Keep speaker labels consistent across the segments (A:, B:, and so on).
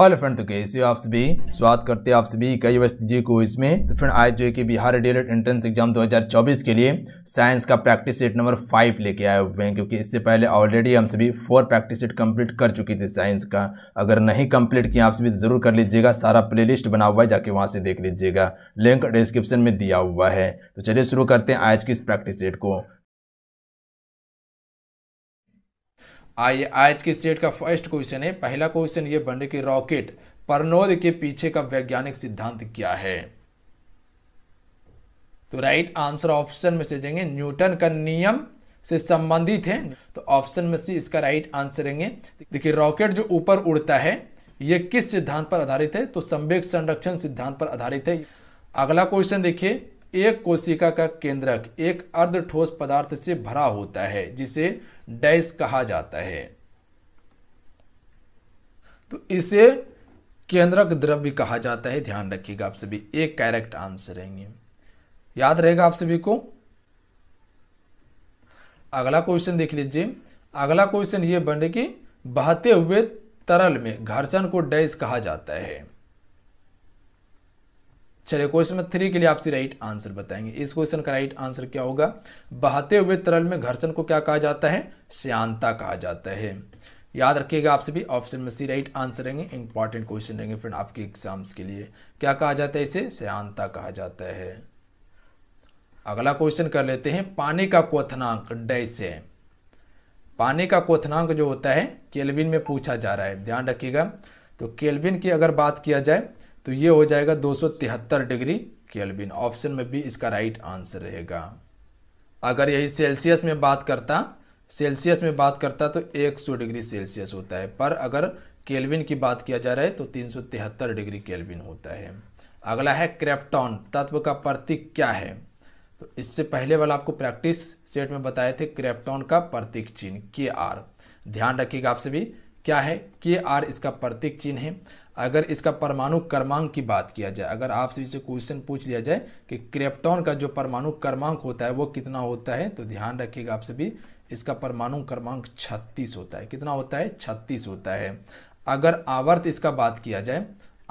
A: hello friend तो कैसे हो आप सभी स्वागत करते हैं आप सभी कई व्यस्त जी को इसमें तो फ्रेंड आज जो है कि बिहार डीएलएड एंट्रेंस एग्जाम 2024 के लिए साइंस का प्रैक्टिस सेट नंबर फाइव लेके आए हुए हैं क्योंकि इससे पहले ऑलरेडी हम सभी फोर प्रैक्टिस सेट कंप्लीट कर चुकी थी साइंस का अगर नहीं कंप्लीट किया आप सभी ज़रूर कर लीजिएगा सारा प्ले लिस्ट बना हुआ है जाके वहाँ से देख लीजिएगा लिंक डिस्क्रिप्शन में दिया हुआ है तो चलिए शुरू करते हैं आज की इस प्रैक्टिस सेट को आइए आज के सेट का फर्स्ट क्वेश्चन है पहला क्वेश्चन ये बन कि रॉकेट परनोद के पीछे का वैज्ञानिक सिद्धांत क्या है तो राइट आंसर ऑप्शन में से जाएंगे न्यूटन का नियम से संबंधित है तो ऑप्शन में से इसका राइट आंसर रहेंगे देखिए रॉकेट जो ऊपर उड़ता है ये किस सिद्धांत पर आधारित है तो संवेक संरक्षण सिद्धांत पर आधारित है अगला क्वेश्चन देखिए एक कोशिका का केंद्रक एक अर्ध ठोस पदार्थ से भरा होता है जिसे डैस कहा जाता है तो इसे केंद्रक द्रव्य कहा जाता है ध्यान रखिएगा आप सभी एक कैरेक्ट आंसर रहेंगे याद रहेगा आप सभी को अगला क्वेश्चन देख लीजिए अगला क्वेश्चन ये बने कि बहते हुए तरल में घर्षण को डैस कहा जाता है चलिए क्वेश्चन नंबर थ्री के लिए आपसे राइट आंसर बताएंगे इस क्वेश्चन का राइट आंसर क्या होगा बहाते हुए तरल में घर्षण को क्या कहा जाता है श्यांता कहा जाता है याद रखिएगा आपसे भी ऑप्शन में सी राइट आंसर रहेंगे इंपॉर्टेंट क्वेश्चन रहेंगे फ्रेंड आपके एग्जाम्स के लिए क्या कहा जाता है इसे श्यांता कहा जाता है अगला क्वेश्चन कर लेते हैं पानी का क्वथनांक डैश है पानी का क्वथनांक जो होता है केल्विन में पूछा जा रहा है ध्यान रखिएगा तो केल्विन की अगर बात किया जाए तो ये हो जाएगा दो डिग्री केल्विन ऑप्शन में भी इसका राइट आंसर रहेगा अगर यही सेल्सियस में बात करता सेल्सियस में बात करता तो 100 डिग्री सेल्सियस होता है पर अगर केल्विन की बात किया जा रहा है तो तीन डिग्री केल्विन होता है अगला है क्रेप्टॉन तत्व का प्रतीक क्या है तो इससे पहले वाला आपको प्रैक्टिस सेट में बताए थे क्रेप्टॉन का प्रतीक चिन्ह के आर ध्यान रखिएगा आपसे भी क्या है के आर इसका प्रतीक चिन्ह है अगर इसका परमाणु क्रमांक की बात किया जाए अगर आपसे इसे क्वेश्चन पूछ लिया जाए कि क्रेप्टॉन का जो परमाणु क्रमांक होता है वो कितना होता है तो ध्यान रखिएगा आप सभी इसका परमाणु क्रमांक 36 होता है कितना होता है 36 होता है अगर आवर्त इसका बात किया जाए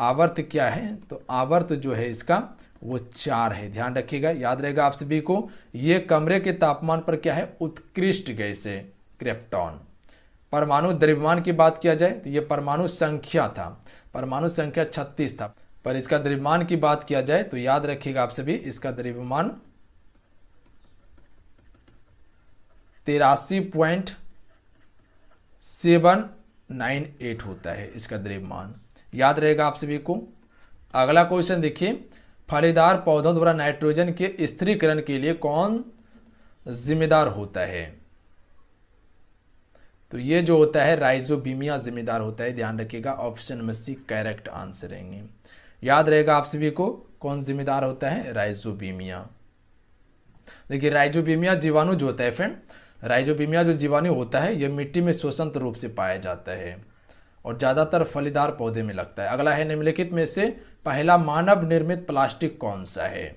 A: आवर्त क्या है तो आवर्त जो है इसका वो चार है ध्यान रखिएगा याद रहेगा आप सभी को ये कमरे के तापमान पर क्या है उत्कृष्ट गैस है क्रेप्टॉन परमाणु द्रव्यमान की बात किया जाए तो ये परमाणु संख्या था परमाणु संख्या छत्तीस था पर इसका द्रव्यमान की बात किया जाए तो याद रखिएगा आप सभी इसका द्रव्यमान तिरासी पॉइंट सेवन नाइन एट होता है इसका द्रव्यमान याद रहेगा आप सभी को अगला क्वेश्चन देखिए फलीदार पौधों द्वारा नाइट्रोजन के स्थिरीकरण के लिए कौन जिम्मेदार होता है तो ये जो होता है राइजोबीमिया जिम्मेदार होता है ध्यान रखिएगा option number C correct answer रहेंगे याद रहेगा आप सभी को कौन जिम्मेदार होता है राइजोबीमिया देखिए राइजोबीमिया जीवाणु जो होता है फ्रेंड राइजोबीमिया जो जीवाणु होता है यह मिट्टी में स्वतंत्र रूप से पाया जाता है और ज़्यादातर फलीदार पौधे में लगता है अगला है निम्नलिखित में से पहला मानव निर्मित प्लास्टिक कौन सा है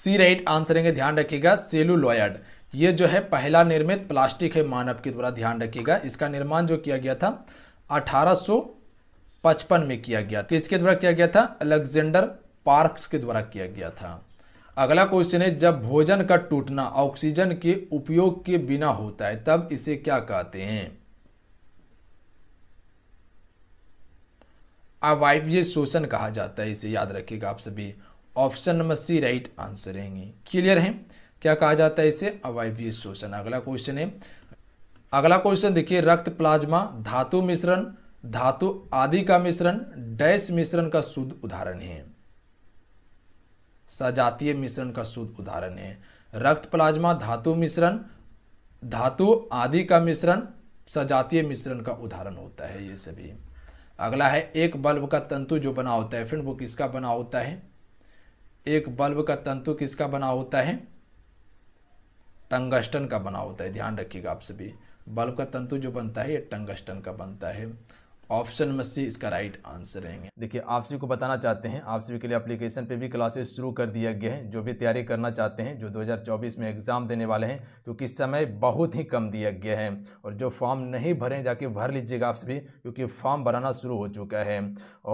A: सी राइट आंसर ध्यान रखिएगा सेलुलॉयड ये जो है पहला निर्मित प्लास्टिक है मानव के द्वारा ध्यान रखिएगा इसका निर्माण जो किया गया था 1855 में किया गया था इसके द्वारा किया गया था अलेक्जेंडर पार्क्स के द्वारा किया गया था अगला क्वेश्चन है जब भोजन का टूटना ऑक्सीजन के उपयोग के बिना होता है तब इसे क्या कहते हैं अवायवीय शोषण कहा जाता है इसे याद रखिएगा आप सभी option number C right answer clear है क्या कहा जाता है इसे अवायवीय शोषण अगला क्वेश्चन है अगला क्वेश्चन देखिए रक्त प्लाज्मा धातु मिश्रण धातु आदि का मिश्रण डैश मिश्रण का शुद्ध उदाहरण है सजातीय मिश्रण का शुद्ध उदाहरण है रक्त प्लाज्मा धातु मिश्रण धातु आदि का मिश्रण सजातीय मिश्रण का उदाहरण होता है ये सभी अगला है एक बल्ब का तंतु जो बना होता है फिर वो किसका बना होता है एक बल्ब का तंतु किसका बना होता है टंगस्टन का बना होता है ध्यान रखिएगा आप सभी बल्ब का तंतु जो बनता है ये टंगस्टन का बनता है ऑप्शन में से इसका राइट आंसर रहेंगे देखिए आप सभी को बताना चाहते हैं आप सभी के लिए एप्लीकेशन पे भी क्लासेस शुरू कर दिया गया है जो भी तैयारी करना चाहते हैं जो 2024 में एग्ज़ाम देने वाले हैं क्योंकि समय बहुत ही कम दिया गया है और जो फॉर्म नहीं भरें जाके भर लीजिएगा आप सभी क्योंकि फॉर्म भराना शुरू हो चुका है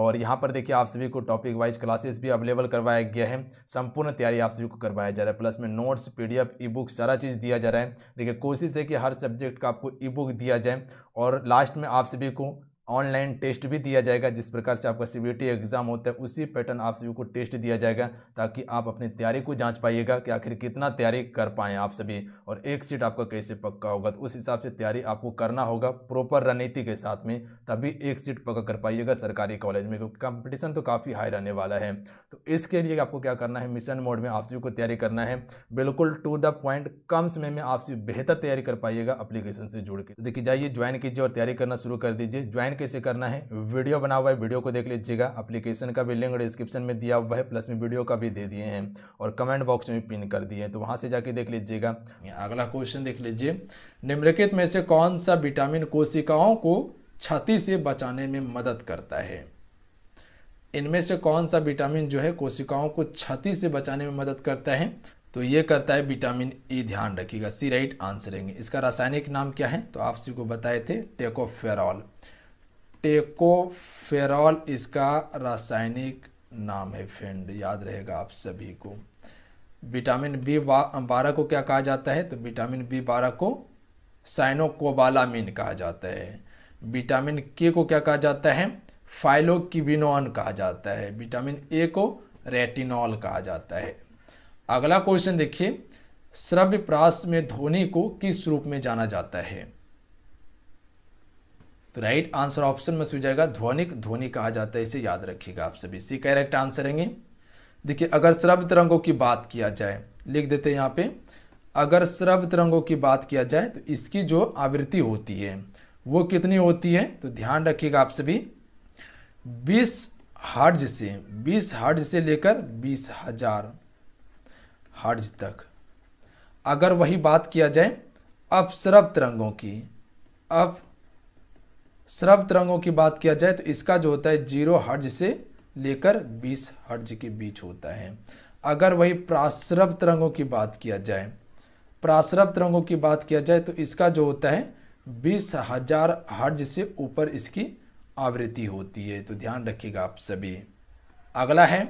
A: और यहाँ पर देखिए आप सभी को टॉपिक वाइज क्लासेस भी अवेलेबल करवाया गया है संपूर्ण तैयारी आप सभी को करवाया जा रहा है प्लस में नोट्स पी डी बुक सारा चीज़ दिया जा रहा है देखिए कोशिश है कि हर सब्जेक्ट का आपको ई बुक दिया जाए और लास्ट में आप सभी को ऑनलाइन टेस्ट भी दिया जाएगा जिस प्रकार से आपका सी एग्ज़ाम होता है उसी पैटर्न आप सभी को टेस्ट दिया जाएगा ताकि आप अपनी तैयारी को जांच पाइएगा कि आखिर कितना तैयारी कर पाएँ आप सभी और एक सीट आपका कैसे पक्का होगा तो उस हिसाब से तैयारी आपको करना होगा प्रॉपर रणनीति के साथ में तभी एक सीट पक्का कर पाइएगा सरकारी कॉलेज में क्योंकि कॉम्पिटिशन तो काफ़ी हाई रहने वाला है तो इसके लिए आपको क्या करना है मिशन मोड में आप सभी को तैयारी करना है बिल्कुल टू द पॉइंट कम समय में आप सभी बेहतर तैयारी कर पाइएगा अप्लीकेशन से जुड़ के तो देखिए जाइए ज्वाइन कीजिए और तैयारी करना शुरू कर दीजिए ज्वाइन ज्वाइन कैसे करना है वीडियो बना हुआ है वीडियो को देख लीजिएगा अप्लीकेशन का भी लिंक डिस्क्रिप्शन में दिया हुआ है प्लस में वीडियो का भी दे दिए हैं और कमेंट बॉक्स में पिन कर दिए हैं तो वहाँ से जाके देख लीजिएगा अगला क्वेश्चन देख लीजिए निम्नलिखित में से कौन सा विटामिन कोशिकाओं को छाती से बचाने में मदद करता है इनमें से कौन सा विटामिन जो है कोशिकाओं को छाती से बचाने में मदद करता है तो ये करता है विटामिन ई e, ध्यान रखिएगा सी राइट आंसर है इसका रासायनिक नाम क्या है तो आप सी को बताए थे टेकोफेरॉल टेकोफेरॉल इसका रासायनिक नाम है फ्रेंड याद रहेगा आप सभी को विटामिन बी बारह को क्या कहा जाता है तो विटामिन बी बारह को साइनोकोबालामिन कहा जाता है विटामिन के को क्या कहा जाता है फाइलोकिबिनॉन कहा जाता है विटामिन ए को रेटिनॉल कहा जाता है अगला क्वेश्चन देखिए श्रव्य प्रास में ध्वनि को किस रूप में जाना जाता है तो राइट आंसर ऑप्शन में हो जाएगा ध्वनिक ध्वनि कहा जाता है इसे याद रखिएगा आप सभी इसी करेक्ट आंसर रहेंगे देखिए अगर श्रव तरंगों की बात किया जाए लिख देते हैं यहाँ पे अगर श्रव तिरंगों की बात किया जाए तो इसकी जो आवृत्ति होती है वो कितनी होती है तो ध्यान रखिएगा आप सभी बीस हर्ज से बीस हर्ज से लेकर बीस हजार हर्ज तक अगर वही बात किया जाए अपसरभ तिरंगों की अप श्रव तरंगों की बात किया जाए तो इसका जो होता है जीरो हर्ज से लेकर बीस हर्ज के बीच होता है अगर वही प्राश्रव तरंगों की बात किया जाए प्राश्रव तरंगों की बात किया जाए तो इसका जो होता है बीस हजार हर्ज से ऊपर इसकी आवृत्ति होती है तो ध्यान रखिएगा आप सभी अगला है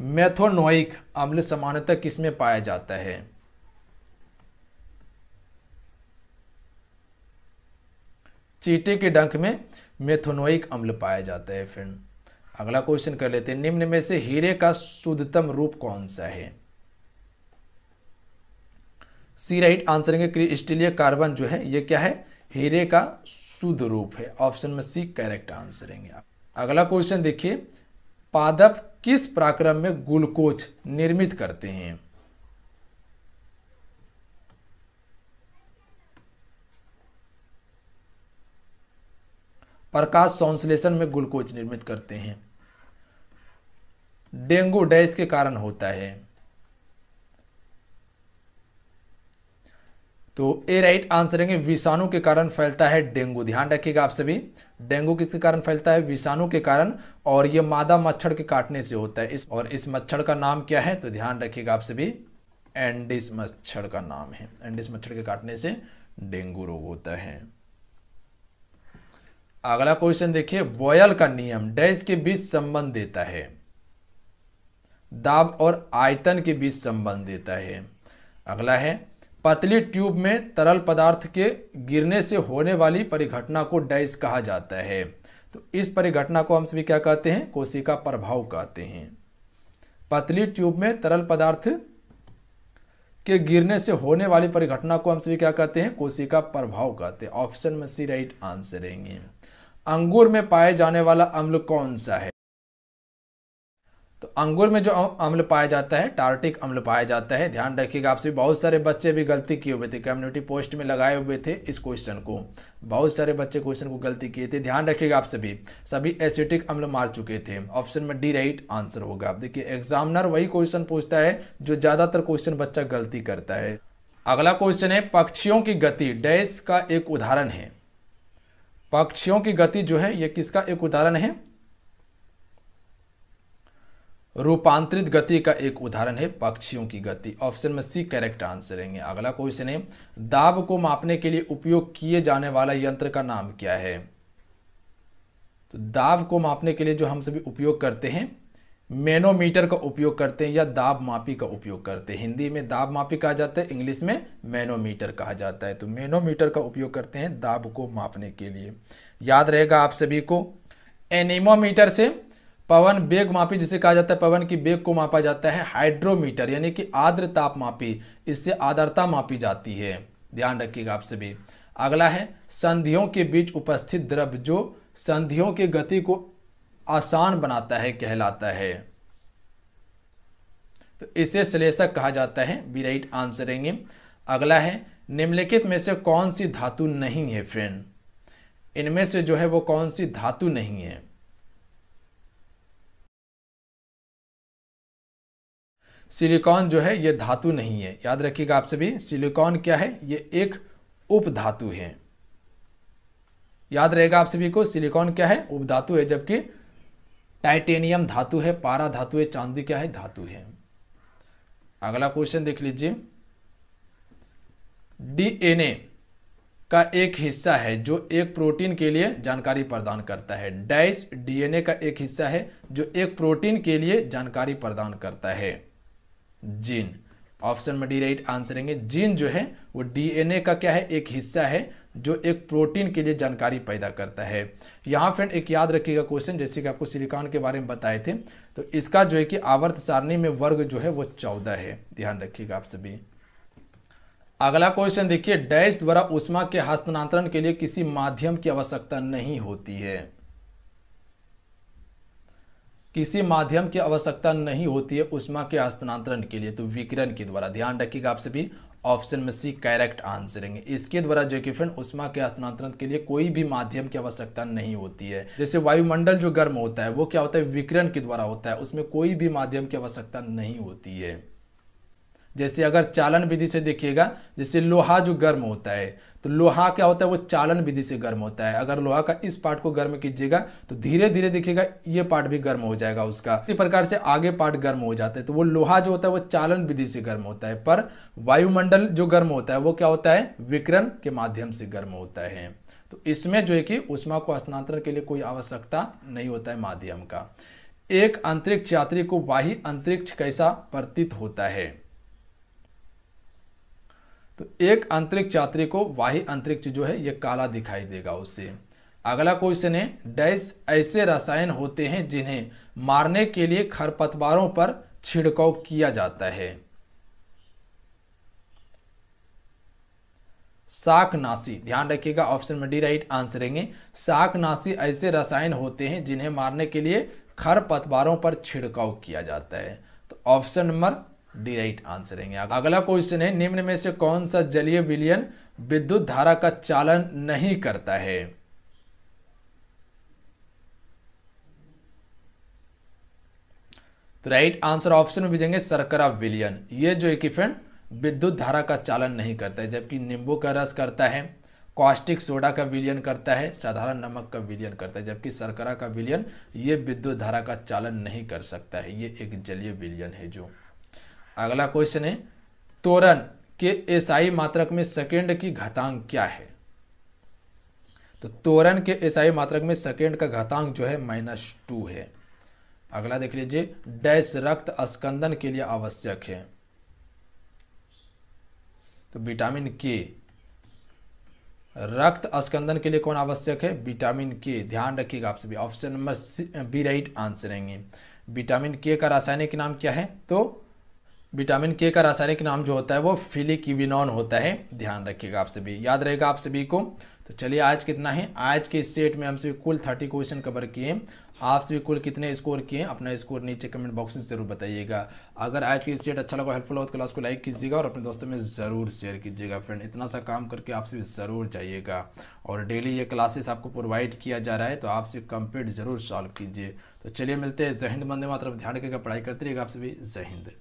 A: मैथोनोइक अम्ल सामान्यतः किसमें पाया जाता है चीटे के डंक में मेथोनोइक अम्ल पाया जाता है फ्रेंड अगला क्वेश्चन कर लेते हैं निम्न में से हीरे का शुद्धतम रूप कौन सा है सी राइट आंसर स्टीलिय कार्बन जो है ये क्या है हीरे का शुद्ध रूप है ऑप्शन में सी करेक्ट आंसर है अगला क्वेश्चन देखिए पादप किस प्राक्रम में ग्लूकोज निर्मित करते हैं प्रकाश संश्लेषण में ग्लूकोज निर्मित करते हैं डेंगू डैश के कारण होता है तो ए राइट आंसर है विषाणु के कारण फैलता है डेंगू ध्यान रखिएगा आप सभी डेंगू किसके कारण फैलता है विषाणु के कारण और यह मादा मच्छर के काटने से होता है इस और इस मच्छर का नाम क्या है तो ध्यान रखिएगा आप सभी एंडिस मच्छर का नाम है एंडिस मच्छर के काटने से डेंगू रोग होता है अगला क्वेश्चन देखिए बॉयल का नियम डैश के बीच संबंध देता है दाब और आयतन के बीच संबंध देता है अगला है पतली ट्यूब में तरल पदार्थ के गिरने से होने वाली परिघटना को डैश कहा जाता है तो इस परिघटना को हम सभी क्या कहते हैं कोशिका प्रभाव कहते हैं पतली ट्यूब में तरल पदार्थ के गिरने से होने वाली परिघटना को हम सभी क्या कहते हैं कोशिका प्रभाव कहते हैं ऑप्शन में सी राइट आंसर रहेंगे अंगूर में पाए जाने वाला अम्ल कौन सा है तो अंगूर में जो अम्ल पाया जाता है टार्टिक अम्ल पाया जाता है ध्यान रखिएगा आपसे बहुत सारे बच्चे भी गलती किए हुए थे कम्युनिटी पोस्ट में लगाए हुए थे इस क्वेश्चन को बहुत सारे बच्चे क्वेश्चन को गलती किए थे ध्यान रखिएगा आप सभी सभी एसिटिक अम्ल मार चुके थे ऑप्शन में डी राइट आंसर होगा आप देखिए एग्जामिनर वही क्वेश्चन पूछता है जो ज़्यादातर क्वेश्चन बच्चा गलती करता है अगला क्वेश्चन है पक्षियों की गति डैश का एक उदाहरण है पक्षियों की गति जो है यह किसका एक उदाहरण है रूपांतरित गति का एक उदाहरण है पक्षियों की गति ऑप्शन में सी करेक्ट आंसर रहेंगे अगला क्वेश्चन है दाब को मापने के लिए उपयोग किए जाने वाला यंत्र का नाम क्या है तो दाब को मापने के लिए जो हम सभी उपयोग करते हैं मैनोमीटर का उपयोग करते हैं या दाब मापी का उपयोग करते हैं हिंदी में दाब मापी कहा जाता है इंग्लिश में मैनोमीटर कहा जाता है तो मैनोमीटर का उपयोग करते हैं दाब को मापने के लिए याद रहेगा आप सभी को एनिमोमीटर से पवन बेग मापी जिसे कहा जाता है पवन की बेग को मापा जाता है हाइड्रोमीटर यानी कि आर्द्र ताप मापी इससे आदरता मापी जाती है ध्यान रखिएगा आप सभी अगला है संधियों के बीच उपस्थित द्रव जो संधियों की गति को आसान बनाता है कहलाता है तो इसे श्लेषक कहा जाता है बी राइट आंसर अगला है निम्नलिखित में से कौन सी धातु नहीं है फ्रेंड इनमें से जो है वो कौन सी धातु नहीं है सिलिकॉन जो है ये धातु नहीं है याद रखिएगा आप सभी सिलिकॉन क्या है ये एक उपधातु है याद रहेगा आप सभी को सिलिकॉन क्या है उपधातु है जबकि टाइटेनियम धातु है पारा धातु है चांदी क्या है धातु है अगला क्वेश्चन देख लीजिए डीएनए का एक हिस्सा है जो एक प्रोटीन के लिए जानकारी प्रदान करता है डैश डीएनए का एक हिस्सा है जो एक प्रोटीन के लिए जानकारी प्रदान करता है जीन ऑप्शन में डी राइट आंसर जीन जो है वो डीएनए का क्या है एक हिस्सा है जो एक प्रोटीन के लिए जानकारी पैदा करता है यहाँ फ्रेंड एक याद रखिएगा क्वेश्चन जैसे कि आपको सिलिकॉन के बारे में बताए थे तो इसका जो है कि आवर्त सारणी में वर्ग जो है वो चौदह है ध्यान रखिएगा आप सभी अगला क्वेश्चन देखिए डैश द्वारा उष्मा के हस्तांतरण के लिए किसी माध्यम की आवश्यकता नहीं होती है किसी माध्यम की आवश्यकता नहीं होती है उष्मा के हस्तांतरण के लिए तो विकिरण के द्वारा ध्यान रखिएगा आप सभी ऑप्शन में सी करेक्ट आंसर है इसके द्वारा जो कि फ्रेंड उष्मा के स्थानांतरण के लिए कोई भी माध्यम की आवश्यकता नहीं होती है जैसे वायुमंडल जो गर्म होता है वो क्या होता है विकिरण के द्वारा होता है उसमें कोई भी माध्यम की आवश्यकता नहीं होती है जैसे अगर चालन विधि से देखिएगा जैसे लोहा जो गर्म होता है तो लोहा क्या होता है वो चालन विधि से गर्म होता है अगर लोहा का इस पार्ट को गर्म कीजिएगा तो धीरे धीरे देखिएगा ये पार्ट भी गर्म हो जाएगा उसका इसी प्रकार से आगे पार्ट गर्म हो जाता है तो वो लोहा जो होता है वो चालन विधि से गर्म होता है पर वायुमंडल जो गर्म होता है वो क्या होता है विकरण के माध्यम से गर्म होता है तो इसमें जो है कि उष्मा को स्थानांतरण के लिए कोई आवश्यकता नहीं होता है माध्यम का एक अंतरिक्ष यात्री को वाही अंतरिक्ष कैसा प्रतीत होता है तो एक आंतरिक यात्री को वाही अंतरिक्ष जो है ये काला दिखाई देगा उससे अगला क्वेश्चन है डैश ऐसे रसायन होते हैं जिन्हें मारने के लिए खरपतवारों पर छिड़काव किया जाता है शाकनाशी ध्यान रखिएगा ऑप्शन में डी राइट आंसर रहेंगे शाकनाशी ऐसे रसायन होते हैं जिन्हें मारने के लिए खरपतवारों पर छिड़काव किया जाता है तो option number D right answer रहेंगे अगला क्वेश्चन है निम्न में से कौन सा जलीय विलियन विद्युत धारा का चालन नहीं करता है तो राइट आंसर ऑप्शन में भेजेंगे सरकरा विलियन ये जो इक्विपमेंट विद्युत धारा का चालन नहीं करता है जबकि नींबू का रस करता है कॉस्टिक सोडा का विलियन करता है साधारण नमक का विलियन करता है जबकि सरकरा का विलियन ये विद्युत धारा का चालन नहीं कर सकता है ये एक जलीय विलियन है जो अगला क्वेश्चन है तोरण के एसआई मात्रक में सेकेंड की घातांक क्या है तो तोरण के एसआई मात्रक में सेकेंड का घातांक जो है माइनस टू है अगला देख लीजिए डैश रक्त स्कंदन के लिए आवश्यक है तो विटामिन के रक्त स्कंदन के लिए कौन आवश्यक है विटामिन के ध्यान रखिएगा आप सभी option number B right answer रहेंगे विटामिन के का रासायनिक नाम क्या है तो विटामिन के का रासायनिक नाम जो होता है वो फिलिकिविनॉन होता है ध्यान रखिएगा आप सभी याद रहेगा आप सभी को तो चलिए आज कितना है आज के इस सेट में हम सभी कुल थर्टी क्वेश्चन कवर किए हैं आप सभी कुल कितने स्कोर किए अपना स्कोर नीचे कमेंट बॉक्स में जरूर बताइएगा अगर आज की सेट अच्छा लगा हेल्पफुल हो तो क्लास को लाइक कीजिएगा और अपने दोस्तों में ज़रूर शेयर कीजिएगा फ्रेंड इतना सा काम करके आप सभी ज़रूर जाइएगा और डेली ये क्लासेस आपको प्रोवाइड किया जा रहा है तो आप सभी कंप्लीट जरूर सॉल्व कीजिए तो चलिए मिलते हैं जहिंद मंदे मात्र ध्यान रखेगा पढ़ाई करते रहिएगा आप सभी जहिंद